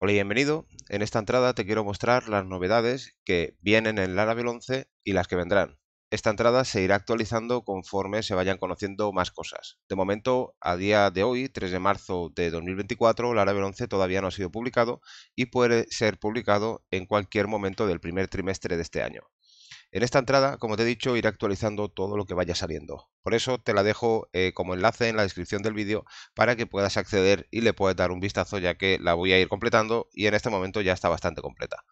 Hola y bienvenido. En esta entrada te quiero mostrar las novedades que vienen en Laravel 11 y las que vendrán. Esta entrada se irá actualizando conforme se vayan conociendo más cosas. De momento, a día de hoy, 3 de marzo de 2024, Laravel 11 todavía no ha sido publicado y puede ser publicado en cualquier momento del primer trimestre de este año. En esta entrada, como te he dicho, iré actualizando todo lo que vaya saliendo. Por eso te la dejo eh, como enlace en la descripción del vídeo para que puedas acceder y le puedes dar un vistazo ya que la voy a ir completando y en este momento ya está bastante completa.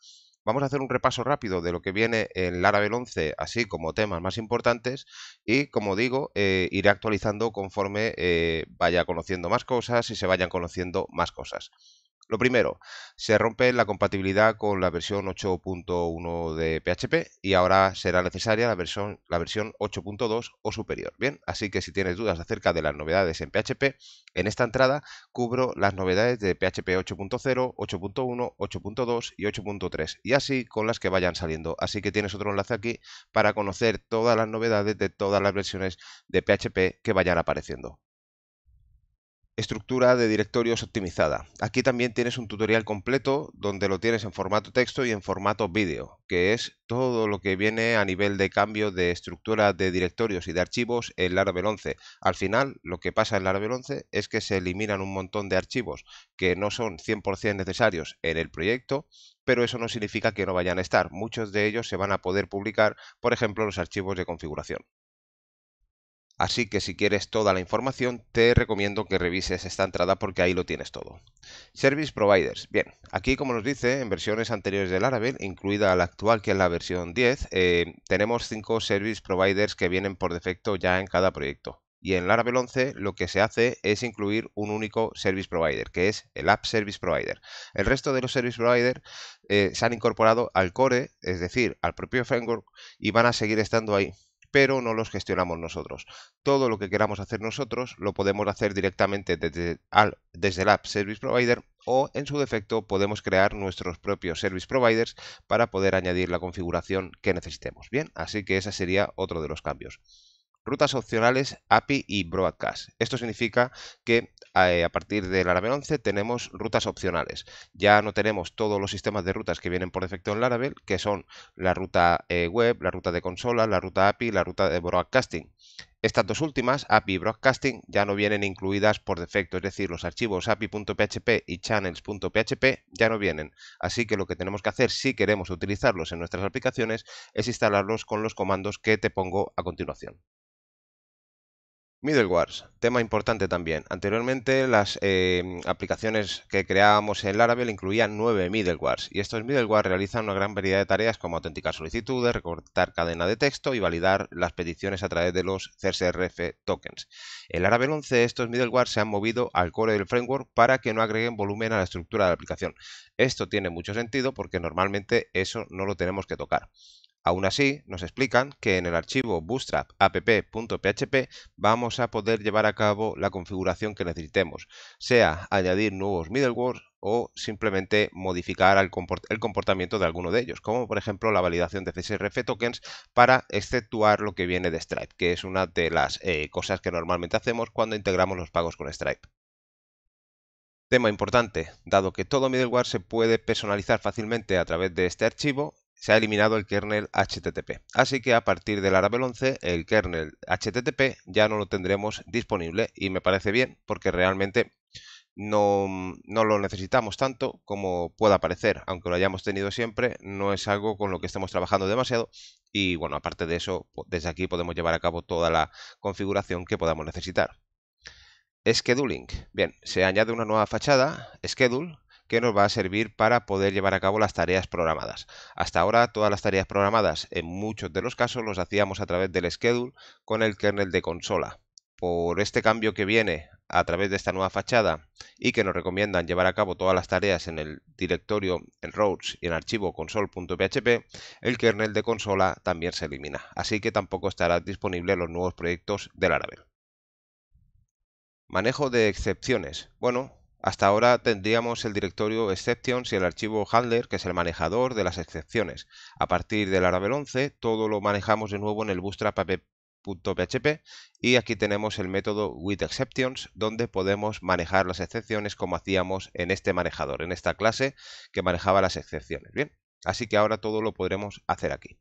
Vamos a hacer un repaso rápido de lo que viene en Laravel 11, así como temas más importantes y como digo, eh, iré actualizando conforme eh, vaya conociendo más cosas y se vayan conociendo más cosas. Lo primero, se rompe la compatibilidad con la versión 8.1 de PHP y ahora será necesaria la versión, la versión 8.2 o superior. Bien, así que si tienes dudas acerca de las novedades en PHP, en esta entrada cubro las novedades de PHP 8.0, 8.1, 8.2 y 8.3 y así con las que vayan saliendo. Así que tienes otro enlace aquí para conocer todas las novedades de todas las versiones de PHP que vayan apareciendo estructura de directorios optimizada. Aquí también tienes un tutorial completo donde lo tienes en formato texto y en formato vídeo, que es todo lo que viene a nivel de cambio de estructura de directorios y de archivos en Laravel 11. Al final, lo que pasa en Laravel 11 es que se eliminan un montón de archivos que no son 100% necesarios en el proyecto, pero eso no significa que no vayan a estar. Muchos de ellos se van a poder publicar, por ejemplo, los archivos de configuración. Así que si quieres toda la información, te recomiendo que revises esta entrada porque ahí lo tienes todo. Service Providers. Bien, aquí como nos dice, en versiones anteriores del Laravel, incluida la actual que es la versión 10, eh, tenemos 5 Service Providers que vienen por defecto ya en cada proyecto. Y en Laravel 11 lo que se hace es incluir un único Service Provider, que es el App Service Provider. El resto de los Service Providers eh, se han incorporado al core, es decir, al propio framework, y van a seguir estando ahí pero no los gestionamos nosotros. Todo lo que queramos hacer nosotros lo podemos hacer directamente desde, desde el App Service Provider o en su defecto podemos crear nuestros propios service providers para poder añadir la configuración que necesitemos. Bien, así que ese sería otro de los cambios rutas opcionales, API y Broadcast. Esto significa que eh, a partir del Laravel 11 tenemos rutas opcionales. Ya no tenemos todos los sistemas de rutas que vienen por defecto en Laravel, que son la ruta eh, web, la ruta de consola, la ruta API, la ruta de broadcasting. Estas dos últimas, API y Broadcasting, ya no vienen incluidas por defecto, es decir, los archivos api.php y channels.php ya no vienen. Así que lo que tenemos que hacer si queremos utilizarlos en nuestras aplicaciones es instalarlos con los comandos que te pongo a continuación. Middlewares. tema importante también. Anteriormente las eh, aplicaciones que creábamos en Laravel incluían nueve middlewares y estos middlewares realizan una gran variedad de tareas como autenticar solicitudes, recortar cadena de texto y validar las peticiones a través de los CSRF tokens. En Laravel 11 estos middlewares se han movido al core del framework para que no agreguen volumen a la estructura de la aplicación. Esto tiene mucho sentido porque normalmente eso no lo tenemos que tocar. Aún así, nos explican que en el archivo bootstrap vamos a poder llevar a cabo la configuración que necesitemos, sea añadir nuevos middleware o simplemente modificar el comportamiento de alguno de ellos, como por ejemplo la validación de CSRF tokens para exceptuar lo que viene de Stripe, que es una de las eh, cosas que normalmente hacemos cuando integramos los pagos con Stripe. Tema importante, dado que todo middleware se puede personalizar fácilmente a través de este archivo, se ha eliminado el kernel HTTP. Así que a partir del Arabel 11 el kernel HTTP ya no lo tendremos disponible y me parece bien porque realmente no, no, lo necesitamos tanto como pueda parecer, aunque lo hayamos tenido siempre, no es algo con lo que estemos trabajando demasiado y bueno, aparte de eso, desde aquí podemos llevar a cabo toda la configuración que podamos necesitar. Scheduling. Bien, se añade una nueva fachada, Schedule, que nos va a servir para poder llevar a cabo las tareas programadas. Hasta ahora todas las tareas programadas en muchos de los casos los hacíamos a través del schedule con el kernel de consola. Por este cambio que viene a través de esta nueva fachada y que nos recomiendan llevar a cabo todas las tareas en el directorio en ROADS y en archivo console.php, el kernel de consola también se elimina, así que tampoco estará disponible los nuevos proyectos del Laravel. Manejo de excepciones. Bueno, hasta ahora tendríamos el directorio exceptions y el archivo handler, que es el manejador de las excepciones. A partir del Laravel 11, todo lo manejamos de nuevo en el bootstrap.php y aquí tenemos el método withExceptions donde podemos manejar las excepciones como hacíamos en este manejador, en esta clase que manejaba las excepciones. Bien, así que ahora todo lo podremos hacer aquí.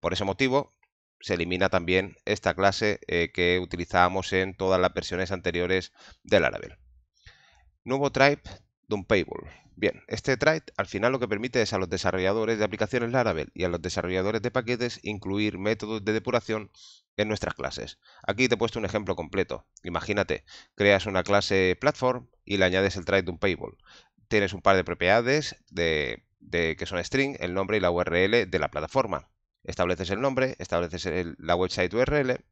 Por ese motivo se elimina también esta clase eh, que utilizábamos en todas las versiones anteriores del Laravel. Nuevo type payable. Bien, este trait al final lo que permite es a los desarrolladores de aplicaciones Laravel y a los desarrolladores de paquetes incluir métodos de depuración en nuestras clases. Aquí te he puesto un ejemplo completo. Imagínate, creas una clase platform y le añades el trait payable. Tienes un par de propiedades de, que son string, el nombre y la URL de la plataforma. Estableces el nombre, estableces la website URL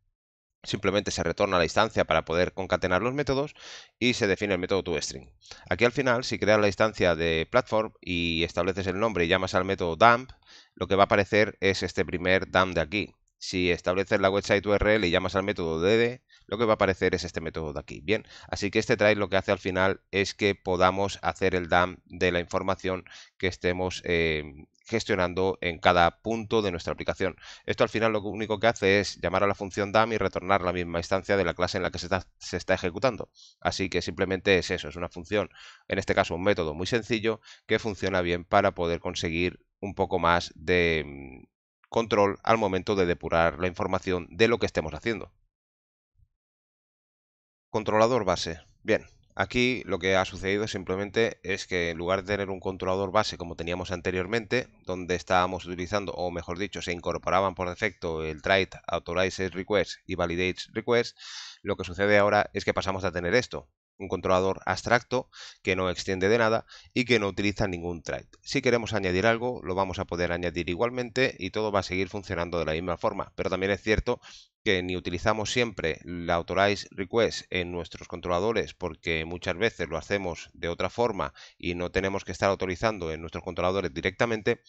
Simplemente se retorna a la instancia para poder concatenar los métodos y se define el método toString. Aquí al final, si creas la instancia de platform y estableces el nombre y llamas al método dump, lo que va a aparecer es este primer dump de aquí. Si estableces la website URL y llamas al método dd, lo que va a aparecer es este método de aquí. Bien, así que este try lo que hace al final es que podamos hacer el dump de la información que estemos eh, gestionando en cada punto de nuestra aplicación. Esto al final lo único que hace es llamar a la función DAM y retornar la misma instancia de la clase en la que se está, se está ejecutando. Así que simplemente es eso, es una función, en este caso un método muy sencillo que funciona bien para poder conseguir un poco más de mm, control al momento de depurar la información de lo que estemos haciendo. Controlador base. Bien, Aquí lo que ha sucedido simplemente es que en lugar de tener un controlador base como teníamos anteriormente, donde estábamos utilizando, o mejor dicho, se incorporaban por defecto el trite, Authorizes request y Validates request, lo que sucede ahora es que pasamos a tener esto, un controlador abstracto que no extiende de nada y que no utiliza ningún trite. Si queremos añadir algo, lo vamos a poder añadir igualmente y todo va a seguir funcionando de la misma forma, pero también es cierto que ni utilizamos siempre la authorize request en nuestros controladores porque muchas veces lo hacemos de otra forma y no tenemos que estar autorizando en nuestros controladores directamente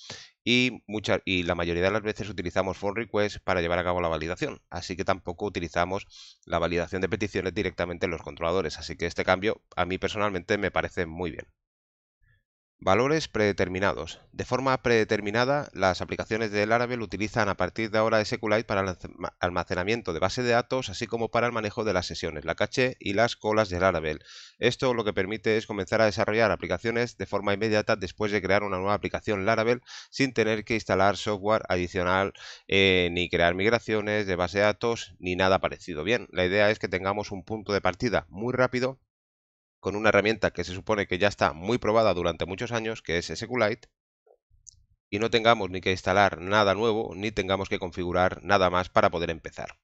y, muchas y la mayoría de las veces utilizamos for request para llevar a cabo la validación. Así que tampoco utilizamos la validación de peticiones directamente en los controladores. Así que este cambio a mí personalmente me parece muy bien. Valores predeterminados. De forma predeterminada, las aplicaciones de Laravel utilizan a partir de ahora SQLite para el almacenamiento de base de datos, así como para el manejo de las sesiones, la caché y las colas de Laravel. Esto lo que permite es comenzar a desarrollar aplicaciones de forma inmediata después de crear una nueva aplicación Laravel sin tener que instalar software adicional eh, ni crear migraciones de base de datos ni nada parecido. Bien, la idea es que tengamos un punto de partida muy rápido con una herramienta que se supone que ya está muy probada durante muchos años, que es SQLite, y no tengamos ni que instalar nada nuevo, ni tengamos que configurar nada más para poder empezar.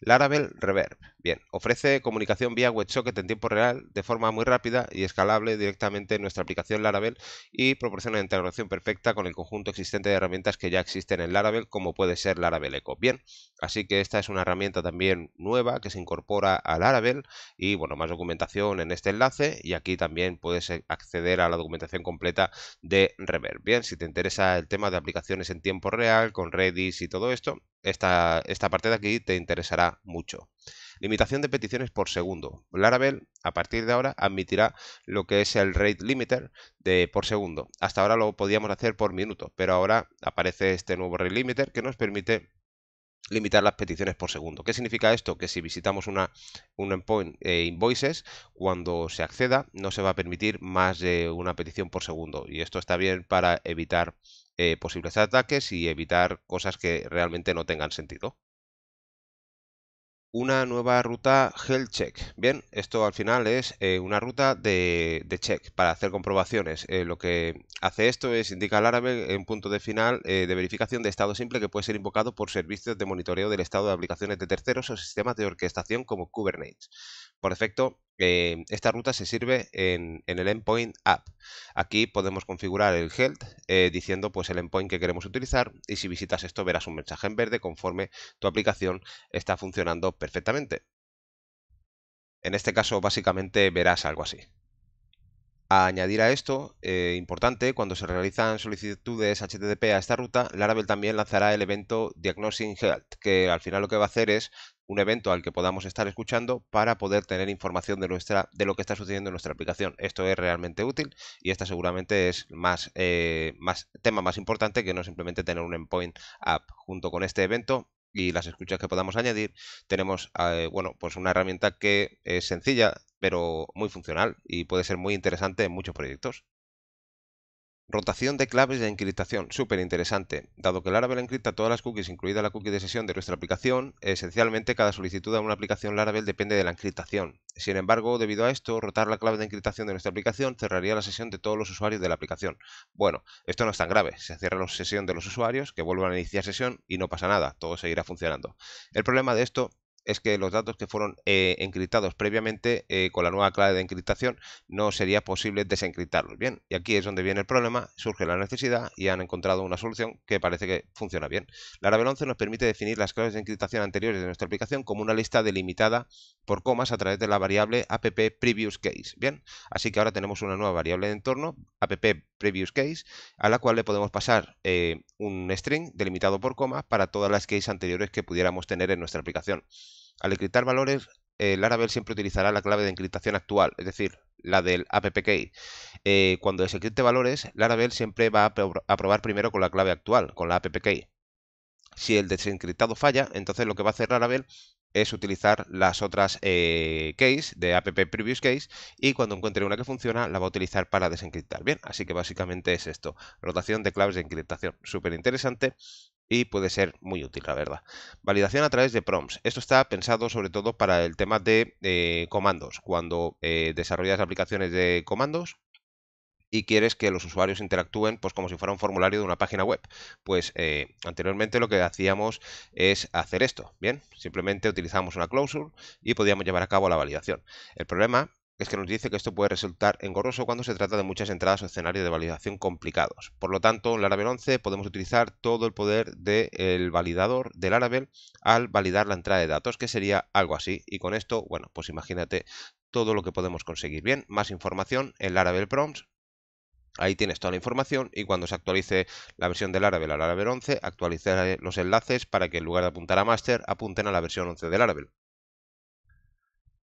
Laravel Reverb. Bien, ofrece comunicación vía WebSocket en tiempo real de forma muy rápida y escalable directamente en nuestra aplicación Laravel y proporciona una integración perfecta con el conjunto existente de herramientas que ya existen en Laravel, como puede ser Laravel Echo. Bien, así que esta es una herramienta también nueva que se incorpora a Laravel y bueno, más documentación en este enlace y aquí también puedes acceder a la documentación completa de Reverb. Bien, si te interesa el tema de aplicaciones en tiempo real con Redis y todo esto, esta, parte de aquí te interesará mucho. Limitación de peticiones por segundo. Laravel, a partir de ahora, admitirá lo que es el rate limiter de por segundo. Hasta ahora lo podíamos hacer por minuto, pero ahora aparece este nuevo rate limiter que nos permite limitar las peticiones por segundo. ¿Qué significa esto? Que si visitamos una, un endpoint eh, invoices, cuando se acceda no se va a permitir más de una petición por segundo. Y esto está bien para evitar eh, posibles ataques y evitar cosas que realmente no tengan sentido. Una nueva ruta Health Check. Bien, esto al final es eh, una ruta de, check para hacer comprobaciones. Eh, lo que hace esto es indica al árabe un punto de final de verificación de estado simple que puede ser invocado por servicios de monitoreo del estado de aplicaciones de terceros o sistemas de orquestación como Kubernetes. Por efecto, esta ruta se sirve en, el endpoint app. Aquí podemos configurar el health eh, diciendo pues el endpoint que queremos utilizar y si visitas esto verás un mensaje en verde conforme tu aplicación está funcionando perfectamente. En este caso básicamente verás algo así. A añadir a esto, eh, importante, cuando se realizan solicitudes HTTP a esta ruta, Laravel también lanzará el evento Diagnosing Health, que al final lo que va a hacer es un evento al que podamos estar escuchando para poder tener información de, nuestra, de lo que está sucediendo en nuestra aplicación. Esto es realmente útil y esta seguramente es más, eh, más tema más importante que no simplemente tener un endpoint app junto con este evento y las escuchas que podamos añadir, tenemos eh, bueno, pues una herramienta que es sencilla, pero muy funcional y puede ser muy interesante en muchos proyectos. Rotación de claves de encriptación, súper interesante. Dado que Laravel encripta todas las cookies, incluida la cookie de sesión de nuestra aplicación, esencialmente cada solicitud a una aplicación Laravel depende de la encriptación. Sin embargo, debido a esto, rotar la clave de encriptación de nuestra aplicación cerraría la sesión de todos los usuarios de la aplicación. Bueno, esto no es tan grave. Se cierra la sesión de los usuarios, que vuelvan a iniciar sesión y no pasa nada, todo seguirá funcionando. El problema de esto es que los datos que fueron eh, encriptados previamente eh, con la nueva clave de encriptación no sería posible desencriptarlos. Bien, y aquí es donde viene el problema, surge la necesidad y han encontrado una solución que parece que funciona bien. Laravel 11 nos permite definir las claves de encriptación anteriores de nuestra aplicación como una lista delimitada por comas a través de la variable app previous case. Bien, así que ahora tenemos una nueva variable de entorno, app previous case, a la cual le podemos pasar eh, un string delimitado por comas para todas las cases anteriores que pudiéramos tener en nuestra aplicación. Al encriptar valores, eh, el Laravel siempre utilizará la clave de encriptación actual, es decir, la del app Eh, cuando desencripte valores, Laravel siempre va a, probar primero con la clave actual, con la app-key. Si el desencriptado falla, entonces lo que va a hacer Laravel es utilizar las otras case eh, keys de app previous case y cuando encuentre una que funciona la va a utilizar para desencriptar. Bien, así que básicamente es esto, rotación de claves de encriptación, súper interesante y puede ser muy útil, la verdad. Validación a través de prompts. Esto está pensado sobre todo para el tema de eh, comandos. Cuando eh, desarrollas aplicaciones de comandos, y quieres que los usuarios interactúen pues como si fuera un formulario de una página web. Pues eh, anteriormente lo que hacíamos es hacer esto, ¿bien? Simplemente utilizamos una closure y podíamos llevar a cabo la validación. El problema es que nos dice que esto puede resultar engorroso cuando se trata de muchas entradas o escenarios de validación complicados. Por lo tanto, en Laravel 11 podemos utilizar todo el poder del validador de Laravel al validar la entrada de datos, que sería algo así. Y con esto, bueno, pues imagínate todo lo que podemos conseguir. Bien, más información en Laravel Prompts Ahí tienes toda la información y cuando se actualice la versión del Laravel al Laravel 11, actualice los enlaces para que en lugar de apuntar a master, apunten a la versión 11 del Laravel.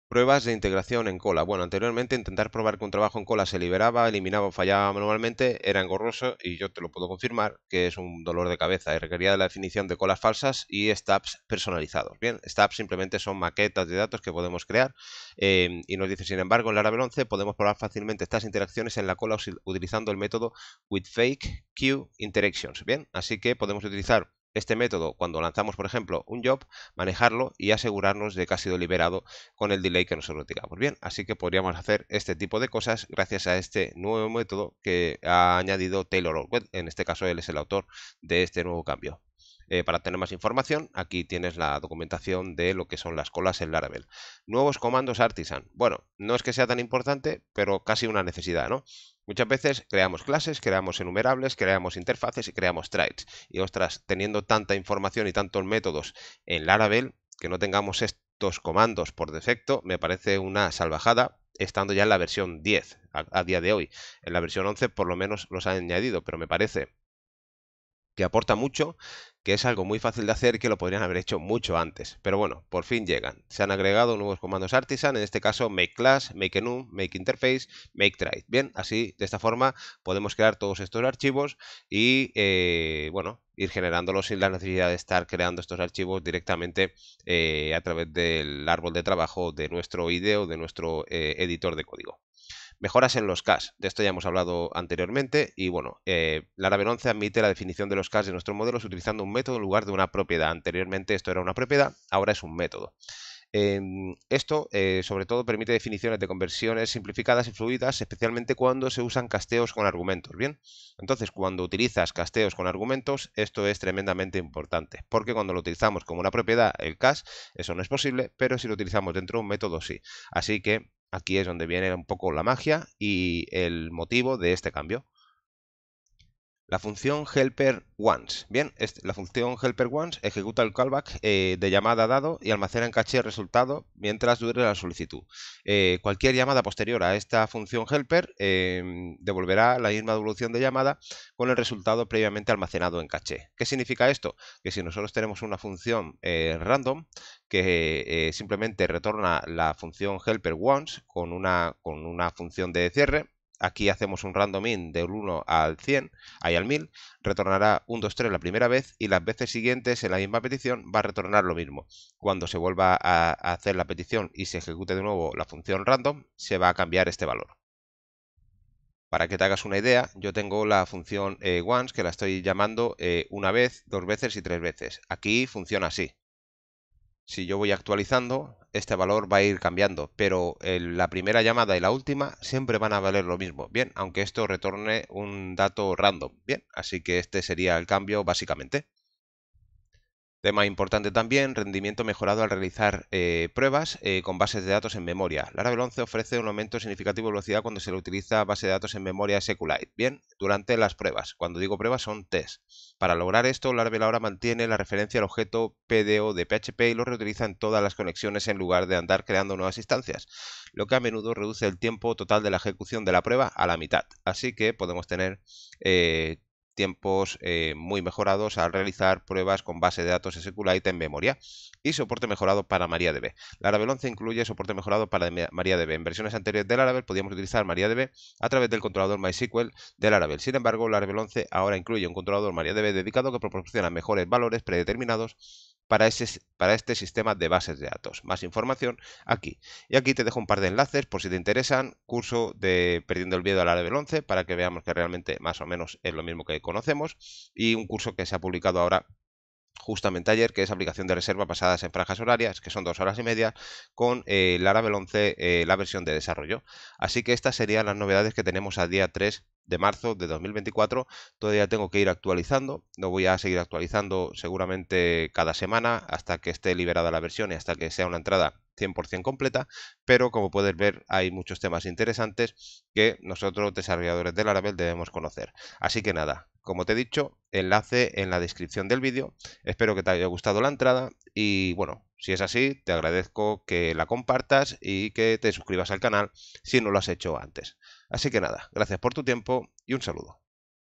Pruebas de integración en cola. Bueno, anteriormente intentar probar que un trabajo en cola se liberaba, eliminaba o fallaba manualmente era engorroso y yo te lo puedo confirmar que es un dolor de cabeza y requería la definición de colas falsas y stabs personalizados. Bien, stabs simplemente son maquetas de datos que podemos crear em, y nos dice, sin embargo, en Laravel 11 podemos probar fácilmente estas interacciones en la cola utilizando el método interactions. Bien, así que podemos utilizar este método cuando lanzamos, por ejemplo, un job, manejarlo y asegurarnos de que ha sido liberado con el delay que nosotros digamos. Bien, así que podríamos hacer este tipo de cosas gracias a este nuevo método que ha añadido Taylor Orwell. En este caso, él es el autor de este nuevo cambio. Eh, para tener más información, aquí tienes la documentación de lo que son las colas en Laravel. Nuevos comandos Artisan. Bueno, no es que sea tan importante, pero casi una necesidad, ¿no? Muchas veces creamos clases, creamos enumerables, creamos interfaces y creamos traits. Y ostras, teniendo tanta información y tantos métodos en Laravel, que no tengamos estos comandos por defecto, me parece una salvajada estando ya en la versión 10 a, a día de hoy. En la versión 11 por lo menos los han añadido, pero me parece que aporta mucho, que es algo muy fácil de hacer que lo podrían haber hecho mucho antes. Pero bueno, por fin llegan. Se han agregado nuevos comandos Artisan, en este caso make class, make enum, make interface, make try. Bien, así de esta forma podemos crear todos estos archivos y eh, bueno, ir generándolos sin la necesidad de estar creando estos archivos directamente eh, a través del árbol de trabajo de nuestro IDE o de nuestro eh, editor de código. Mejoras en los CAS, de esto ya hemos hablado anteriormente y bueno, eh, la Laravel 11 admite la definición de los CAS de nuestros modelos utilizando un método en lugar de una propiedad. Anteriormente esto era una propiedad, ahora es un método. Em, esto, eh, sobre todo, permite definiciones de conversiones simplificadas y fluidas, especialmente cuando se usan casteos con argumentos. Bien, entonces cuando utilizas casteos con argumentos, esto es tremendamente importante, porque cuando lo utilizamos como una propiedad, el cast eso no es posible, pero si lo utilizamos dentro de un método, sí. Así que Aquí es donde viene un poco la magia y el motivo de este cambio. La función helper once. Bien, la función helper once ejecuta el callback eh, de llamada dado y almacena en caché el resultado mientras dure la solicitud. Eh, cualquier llamada posterior a esta función helper eh, devolverá la misma devolución de llamada con el resultado previamente almacenado en caché. ¿Qué significa esto? Que si nosotros tenemos una función random que simplemente retorna la función helper once con una, con una función de cierre, aquí hacemos un random in del 1 al 100, ahí al 1000, retornará 1, 2, 3 la primera vez y las veces siguientes en la misma petición va a retornar lo mismo. Cuando se vuelva a hacer la petición y se ejecute de nuevo la función random, se va a cambiar este valor. Para que te hagas una idea, yo tengo la función eh, once que la estoy llamando eh, una vez, dos veces y tres veces. Aquí funciona así. Si yo voy actualizando, este valor va a ir cambiando, pero eh, la primera llamada y la última siempre van a valer lo mismo, bien, aunque esto retorne un dato random, bien, así que este sería el cambio básicamente. Tema importante también, rendimiento mejorado al realizar eh, pruebas eh, con bases de datos en memoria. Laravel 11 ofrece un aumento significativo de velocidad cuando se le utiliza base de datos en memoria SQLite. Bien, durante las pruebas. Cuando digo pruebas son test. Para lograr esto, Laravel ahora mantiene la referencia al objeto PDO de PHP y lo reutiliza en todas las conexiones en lugar de andar creando nuevas instancias, lo que a menudo reduce el tiempo total de la ejecución de la prueba a la mitad. Así que podemos tener eh, tiempos eh, muy mejorados al realizar pruebas con base de datos SQLite en memoria y soporte mejorado para MariaDB. Laravel 11 incluye soporte mejorado para MariaDB. En versiones anteriores de Laravel podíamos utilizar MariaDB a través del controlador MySQL de Laravel. Sin embargo, Laravel 11 ahora incluye un controlador MariaDB dedicado que proporciona mejores valores predeterminados para, ese, para este sistema de bases de datos. Más información aquí. Y aquí te dejo un par de enlaces por si te interesan. Curso de Perdiendo el Miedo a la Level 11 para que veamos que realmente más o menos es lo mismo que conocemos. Y un curso que se ha publicado ahora justamente ayer, que es aplicación de reserva basadas en franjas horarias, que son dos horas y media, con eh, Laravel 11, eh, la versión de desarrollo. Así que estas serían las novedades que tenemos al día 3 de marzo de 2024. Todavía tengo que ir actualizando. No voy a seguir actualizando seguramente cada semana hasta que esté liberada la versión y hasta que sea una entrada 100% completa, pero como puedes ver hay muchos temas interesantes que nosotros desarrolladores de Laravel debemos conocer. Así que nada, como te he dicho, enlace en la descripción del vídeo. Espero que te haya gustado la entrada y bueno, si es así, te agradezco que la compartas y que te suscribas al canal si no lo has hecho antes. Así que nada, gracias por tu tiempo y un saludo.